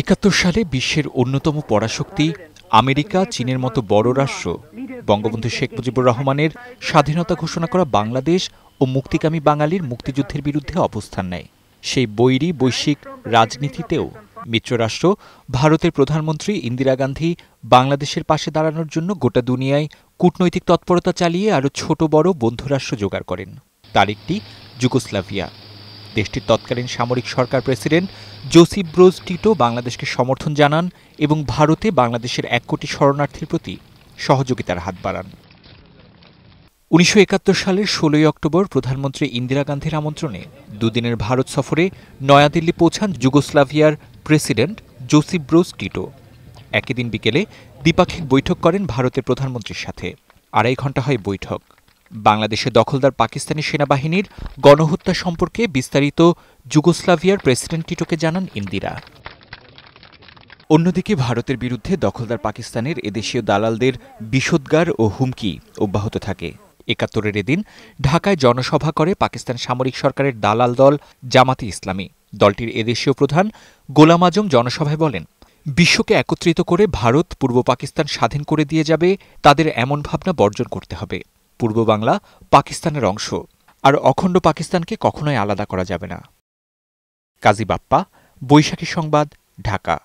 একাত্তর সালে বিশ্বের অন্যতম পরাশক্তি আমেরিকা চীনের মতো বড় রাষ্ট্র বঙ্গবন্ধু শেখ মুজিবুর রহমানের স্বাধীনতা ঘোষণা করা বাংলাদেশ ও মুক্তিকামী বাঙালির মুক্তিযুদ্ধের বিরুদ্ধে অবস্থান নেয় সেই বৈরি বৈশ্বিক রাজনীতিতেও মিত্ররাষ্ট্র ভারতের প্রধানমন্ত্রী ইন্দিরা গান্ধী বাংলাদেশের পাশে দাঁড়ানোর জন্য গোটা দুনিয়ায় কূটনৈতিক তৎপরতা চালিয়ে আরও ছোট বড় বন্ধুরাষ্ট্র জোগাড় করেন তার একটি যুগোস্লাভিয়া দেশটির তৎকালীন সামরিক সরকার প্রেসিডেন্ট জোসিফ ব্রোজ টিটো বাংলাদেশকে সমর্থন জানান এবং ভারতে বাংলাদেশের এক কোটি শরণার্থীর প্রতি সহযোগিতার হাত বাড়ান উনিশশো সালের ষোলোই অক্টোবর প্রধানমন্ত্রী ইন্দিরা গান্ধীর আমন্ত্রণে দুদিনের ভারত সফরে নয়াদিল্লি পৌঁছান যুগোস্লাভিয়ার প্রেসিডেন্ট জোসিফ ব্রোজ টিটো একই দিন বিকেলে দ্বিপাক্ষিক বৈঠক করেন ভারতের প্রধানমন্ত্রীর সাথে আড়াই ঘণ্টা হয় বৈঠক বাংলাদেশে দখলদার পাকিস্তানি সেনাবাহিনীর গণহত্যা সম্পর্কে বিস্তারিত যুগোস্লাভিয়ার প্রেসিডেন্ট টিটোকে জানান ইন্দিরা অন্যদিকে ভারতের বিরুদ্ধে দখলদার পাকিস্তানের এদেশীয় দালালদের বিষোদ্গার ও হুমকি অব্যাহত থাকে একাত্তরের এদিন ঢাকায় জনসভা করে পাকিস্তান সামরিক সরকারের দালাল দল জামাতে ইসলামী দলটির এদেশীয় প্রধান গোলাম আজম জনসভায় বলেন বিশ্বকে একত্রিত করে ভারত পূর্ব পাকিস্তান স্বাধীন করে দিয়ে যাবে তাদের এমন ভাবনা বর্জন করতে হবে পূর্ব বাংলা পাকিস্তানের অংশ আর অখণ্ড পাকিস্তানকে কখনোই আলাদা করা যাবে না কাজী বাপ্পা বৈশাখী সংবাদ ঢাকা